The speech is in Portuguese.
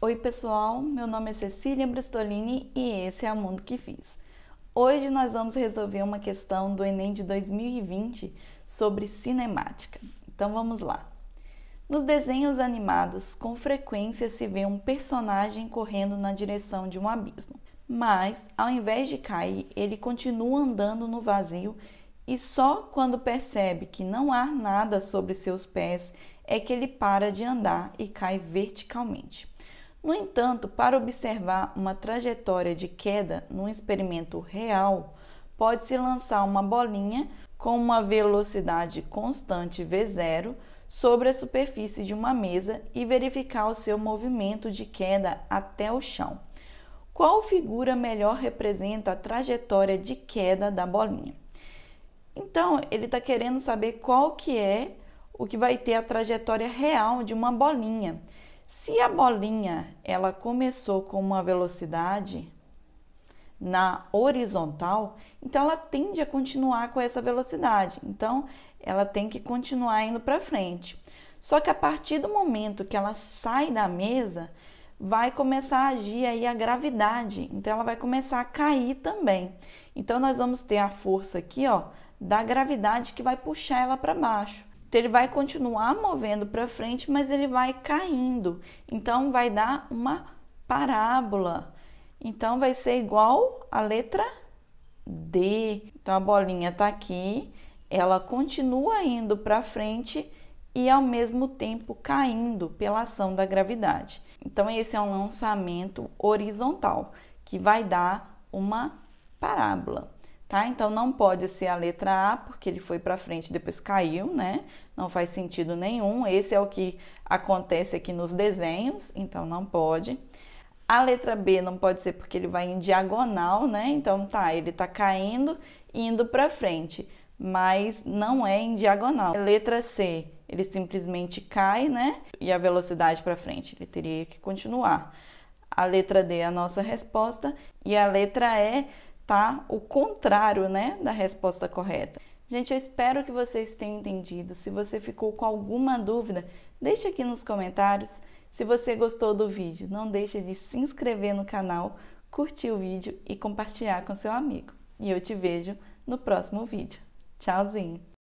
Oi, pessoal. Meu nome é Cecília Bristolini e esse é o Mundo que Fiz. Hoje nós vamos resolver uma questão do Enem de 2020 sobre cinemática. Então vamos lá. Nos desenhos animados, com frequência se vê um personagem correndo na direção de um abismo, mas ao invés de cair, ele continua andando no vazio e só quando percebe que não há nada sobre seus pés é que ele para de andar e cai verticalmente. No entanto, para observar uma trajetória de queda num experimento real, pode-se lançar uma bolinha com uma velocidade constante v0 sobre a superfície de uma mesa e verificar o seu movimento de queda até o chão. Qual figura melhor representa a trajetória de queda da bolinha? Então, ele está querendo saber qual que é o que vai ter a trajetória real de uma bolinha. Se a bolinha ela começou com uma velocidade na horizontal, então ela tende a continuar com essa velocidade. Então ela tem que continuar indo para frente. Só que a partir do momento que ela sai da mesa, vai começar a agir aí a gravidade. Então ela vai começar a cair também. Então nós vamos ter a força aqui, ó, da gravidade que vai puxar ela para baixo. Então, ele vai continuar movendo para frente, mas ele vai caindo. Então, vai dar uma parábola. Então, vai ser igual a letra D. Então, a bolinha está aqui, ela continua indo para frente e ao mesmo tempo caindo pela ação da gravidade. Então, esse é um lançamento horizontal que vai dar uma parábola tá? Então não pode ser a letra A, porque ele foi para frente e depois caiu, né? Não faz sentido nenhum. Esse é o que acontece aqui nos desenhos, então não pode. A letra B não pode ser porque ele vai em diagonal, né? Então tá, ele tá caindo indo para frente, mas não é em diagonal. Letra C, ele simplesmente cai, né? E a velocidade para frente, ele teria que continuar. A letra D é a nossa resposta e a letra E tá o contrário, né, da resposta correta. Gente, eu espero que vocês tenham entendido. Se você ficou com alguma dúvida, deixe aqui nos comentários. Se você gostou do vídeo, não deixe de se inscrever no canal, curtir o vídeo e compartilhar com seu amigo. E eu te vejo no próximo vídeo. Tchauzinho!